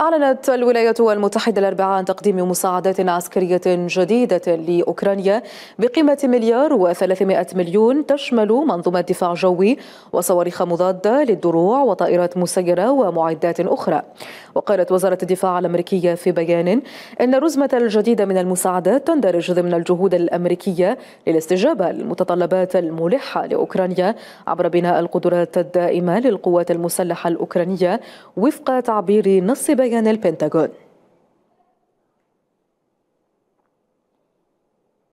أعلنت الولايات المتحدة الأربعاء عن تقديم مساعدات عسكرية جديدة لأوكرانيا بقيمة مليار وثلاثمائة مليون تشمل منظومة دفاع جوي وصواريخ مضادة للدروع وطائرات مسيرة ومعدات أخرى وقالت وزارة الدفاع الأمريكية في بيان إن الرزمة الجديدة من المساعدات تندرج ضمن الجهود الأمريكية للاستجابة للمتطلبات الملحة لأوكرانيا عبر بناء القدرات الدائمة للقوات المسلحة الأوكرانية وفق تعبير نصب en el Pentágono.